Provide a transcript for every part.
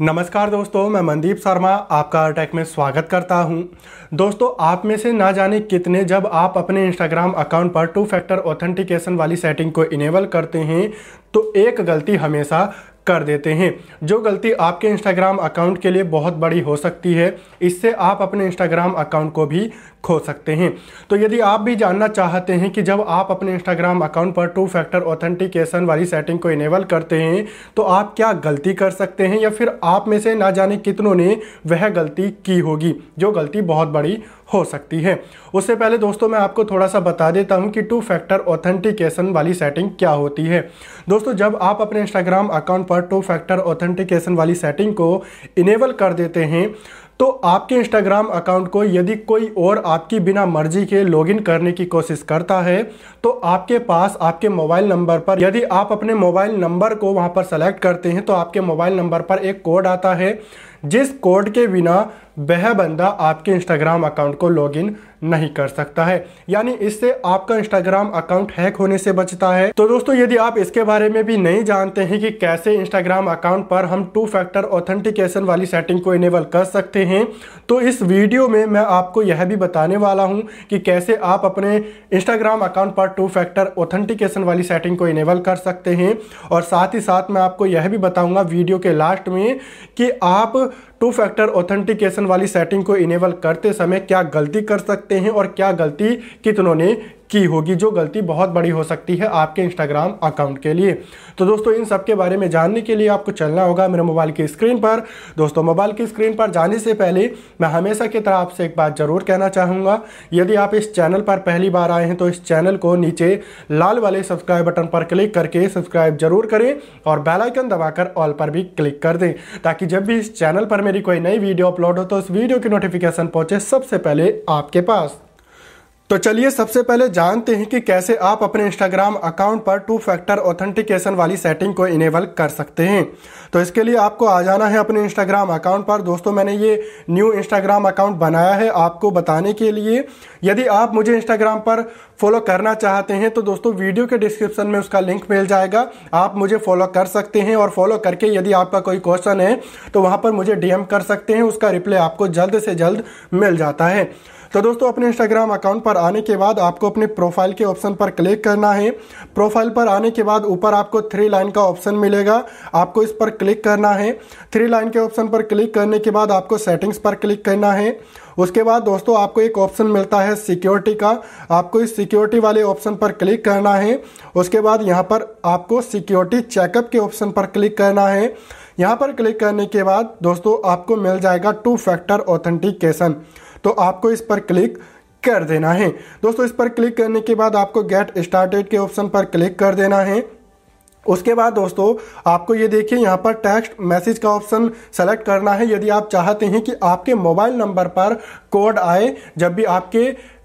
नमस्कार दोस्तों मैं मनदीप शर्मा आपका अटैक में स्वागत करता हूं दोस्तों आप में से ना जाने कितने जब आप अपने इंस्टाग्राम अकाउंट पर टू फैक्टर ऑथेंटिकेशन वाली सेटिंग को इनेबल करते हैं तो एक गलती हमेशा कर देते हैं जो गलती आपके इंस्टाग्राम अकाउंट के लिए बहुत बड़ी हो सकती है इससे आप अपने इंस्टाग्राम अकाउंट को भी खो सकते हैं तो यदि आप भी जानना चाहते हैं कि जब आप अपने इंस्टाग्राम अकाउंट पर टू फैक्टर ऑथेंटिकेशन वाली सेटिंग को इनेबल करते हैं तो आप क्या गलती कर सकते हैं या फिर आप में से ना जाने कितनों ने वह गलती की होगी जो गलती बहुत बड़ी हो सकती है उससे पहले दोस्तों मैं आपको थोड़ा सा बता देता हूँ कि टू फैक्टर ऑथेंटिकेशन वाली सेटिंग क्या होती है दोस्तों जब आप अपने इंस्टाग्राम अकाउंट पर पर टू फैक्टर ऑथेंटिकेशन वाली सेटिंग को इनेबल कर देते हैं तो आपके इंस्टाग्राम अकाउंट को यदि कोई और आपकी बिना मर्जी के लॉगिन करने की कोशिश करता है तो आपके पास आपके मोबाइल नंबर पर यदि आप अपने मोबाइल नंबर को वहां पर सेलेक्ट करते हैं तो आपके मोबाइल नंबर पर एक कोड आता है जिस कोड के बिना वह बंदा आपके इंस्टाग्राम अकाउंट को लॉगिन नहीं कर सकता है यानी इससे आपका इंस्टाग्राम अकाउंट हैक होने से बचता है तो दोस्तों यदि आप इसके बारे में भी नहीं जानते हैं कि कैसे इंस्टाग्राम अकाउंट पर हम टू फैक्टर ऑथेंटिकेशन वाली सेटिंग को इनेबल कर सकते हैं तो इस वीडियो में मैं आपको यह भी बताने वाला हूँ कि कैसे आप अपने इंस्टाग्राम अकाउंट पर टू फैक्टर ऑथेंटिकेशन वाली सेटिंग को इनेबल कर सकते हैं और साथ ही साथ मैं आपको यह भी बताऊंगा वीडियो के लास्ट में कि आप टू फैक्टर ऑथेंटिकेशन वाली सेटिंग को इनेबल करते समय क्या गलती कर सकते हैं और क्या गलती कितनों ने की होगी जो गलती बहुत बड़ी हो सकती है आपके इंस्टाग्राम अकाउंट के लिए तो दोस्तों इन सब के बारे में जानने के लिए आपको चलना होगा मेरे मोबाइल की स्क्रीन पर दोस्तों मोबाइल की स्क्रीन पर जाने से पहले मैं हमेशा की तरह आपसे एक बात ज़रूर कहना चाहूँगा यदि आप इस चैनल पर पहली बार आए हैं तो इस चैनल को नीचे लाल वाले सब्सक्राइब बटन पर क्लिक करके सब्सक्राइब जरूर करें और बेलाइकन दबाकर ऑल पर भी क्लिक कर दें ताकि जब भी इस चैनल पर मेरी कोई नई वीडियो अपलोड हो तो उस वीडियो की नोटिफिकेशन पहुँचे सबसे पहले आपके पास तो चलिए सबसे पहले जानते हैं कि कैसे आप अपने इंस्टाग्राम अकाउंट पर टू फैक्टर ऑथेंटिकेशन वाली सेटिंग को इनेबल कर सकते हैं तो इसके लिए आपको आ जाना है अपने इंस्टाग्राम अकाउंट पर दोस्तों मैंने ये न्यू इंस्टाग्राम अकाउंट बनाया है आपको बताने के लिए यदि आप मुझे इंस्टाग्राम पर फॉलो करना चाहते हैं तो दोस्तों वीडियो के डिस्क्रिप्शन में उसका लिंक मिल जाएगा आप मुझे फॉलो कर सकते हैं और फॉलो करके यदि आपका कोई क्वेश्चन है तो वहाँ पर मुझे डीएम कर सकते हैं उसका रिप्लाई आपको जल्द से जल्द मिल जाता है तो दोस्तों अपने इंस्टाग्राम अकाउंट पर आने के बाद आपको अपने प्रोफाइल के ऑप्शन पर क्लिक करना है प्रोफाइल पर आने के बाद ऊपर आपको थ्री लाइन का ऑप्शन मिलेगा आपको इस पर क्लिक करना है थ्री लाइन के ऑप्शन पर क्लिक करने के बाद आपको सेटिंग्स पर क्लिक करना है उसके बाद दोस्तों आपको एक ऑप्शन मिलता है सिक्योरिटी का आपको इस सिक्योरिटी वाले ऑप्शन पर क्लिक करना है उसके बाद यहाँ पर आपको सिक्योरिटी चेकअप के ऑप्शन पर क्लिक करना है यहाँ पर क्लिक करने के बाद दोस्तों आपको मिल जाएगा टू फैक्टर ऑथेंटिकेशन तो आपको इस पर क्लिक कर देना है दोस्तों इस पर क्लिक करने के बाद आपको गेट स्टार्टेड के ऑप्शन पर क्लिक कर देना है उसके बाद दोस्तों आपको ये देखिए यहाँ पर टेक्स्ट मैसेज का ऑप्शन सेलेक्ट करना है यदि आप चाहते हैं कि आपके मोबाइल नंबर पर कोड आए जब भी आपके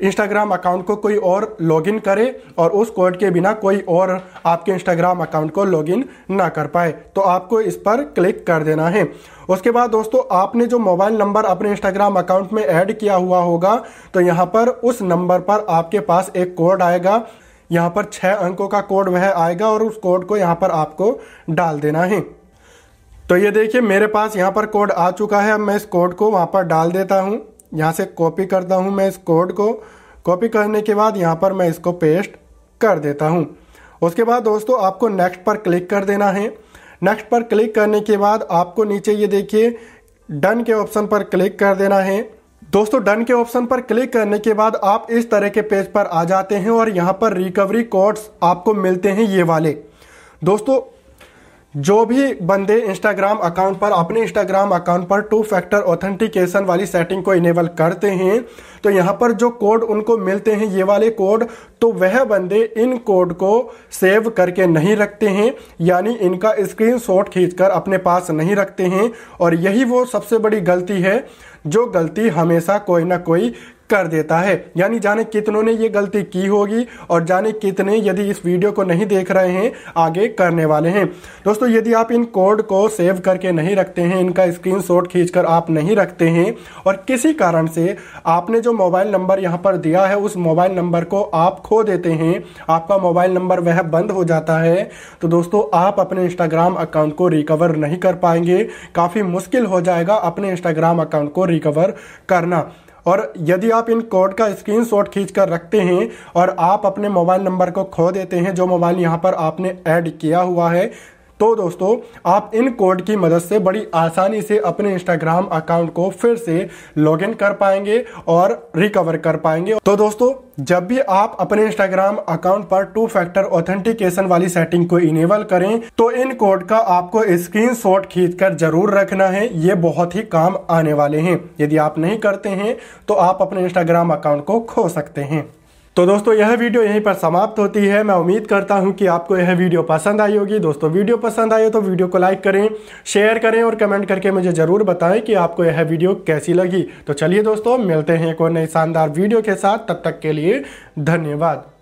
इंस्टाग्राम अकाउंट को कोई और लॉगिन करे और उस कोड के बिना कोई और आपके इंस्टाग्राम अकाउंट को लॉगिन ना कर पाए तो आपको इस पर क्लिक कर देना है उसके बाद दोस्तों आपने जो मोबाइल नंबर अपने इंस्टाग्राम अकाउंट में ऐड किया हुआ होगा तो यहाँ पर उस नंबर पर आपके पास एक कोड आएगा यहाँ पर छः अंकों का कोड वह आएगा और उस कोड को यहाँ पर आपको डाल देना है तो ये देखिए मेरे पास यहाँ पर कोड आ चुका है अब मैं इस कोड को वहाँ पर डाल देता हूँ यहाँ से कॉपी करता हूँ मैं इस कोड को कॉपी करने के बाद यहाँ पर मैं इसको पेस्ट कर देता हूँ उसके बाद दोस्तों आपको नेक्स्ट पर क्लिक कर देना है नेक्स्ट पर क्लिक करने के बाद आपको नीचे ये देखिए डन के ऑप्शन पर क्लिक कर देना है दोस्तों डन के ऑप्शन पर क्लिक करने के बाद आप इस तरह के पेज पर आ जाते हैं और यहाँ पर रिकवरी कोड्स आपको मिलते हैं ये वाले दोस्तों जो भी बंदे इंस्टाग्राम अकाउंट पर अपने इंस्टाग्राम अकाउंट पर टू फैक्टर ऑथेंटिकेशन वाली सेटिंग को इनेबल करते हैं तो यहाँ पर जो कोड उनको मिलते हैं ये वाले कोड तो वह बंदे इन कोड को सेव करके नहीं रखते हैं यानी इनका स्क्रीनशॉट खींचकर अपने पास नहीं रखते हैं और यही वो सबसे बड़ी गलती है जो गलती हमेशा कोई ना कोई कर देता है यानी जाने कितनों ने ये गलती की होगी और जाने कितने यदि इस वीडियो को नहीं देख रहे हैं आगे करने वाले हैं दोस्तों यदि आप इन कोड को सेव करके नहीं रखते हैं इनका स्क्रीन शॉट खींचकर आप नहीं रखते हैं और किसी कारण से आपने जो मोबाइल नंबर यहाँ पर दिया है उस मोबाइल नंबर को आप खो देते हैं आपका मोबाइल नंबर वह बंद हो जाता है तो दोस्तों आप अपने इंस्टाग्राम अकाउंट को रिकवर नहीं कर पाएंगे काफ़ी मुश्किल हो जाएगा अपने इंस्टाग्राम अकाउंट को रिकवर करना और यदि आप इन कोड का स्क्रीनशॉट कर रखते हैं और आप अपने मोबाइल नंबर को खो देते हैं जो मोबाइल यहाँ पर आपने ऐड किया हुआ है तो दोस्तों आप इन कोड की मदद से बड़ी आसानी से अपने इंस्टाग्राम अकाउंट को फिर से लॉगिन कर पाएंगे और रिकवर कर पाएंगे तो दोस्तों जब भी आप अपने इंस्टाग्राम अकाउंट पर टू फैक्टर ऑथेंटिकेशन वाली सेटिंग को इनेबल करें तो इन कोड का आपको स्क्रीन शॉट खींच कर जरूर रखना है ये बहुत ही काम आने वाले हैं यदि आप नहीं करते हैं तो आप अपने इंस्टाग्राम अकाउंट को खो सकते हैं तो दोस्तों यह वीडियो यहीं पर समाप्त होती है मैं उम्मीद करता हूं कि आपको यह वीडियो पसंद आई होगी दोस्तों वीडियो पसंद आई हो तो वीडियो को लाइक करें शेयर करें और कमेंट करके मुझे ज़रूर बताएं कि आपको यह वीडियो कैसी लगी तो चलिए दोस्तों मिलते हैं एक और नई शानदार वीडियो के साथ तब तक के लिए धन्यवाद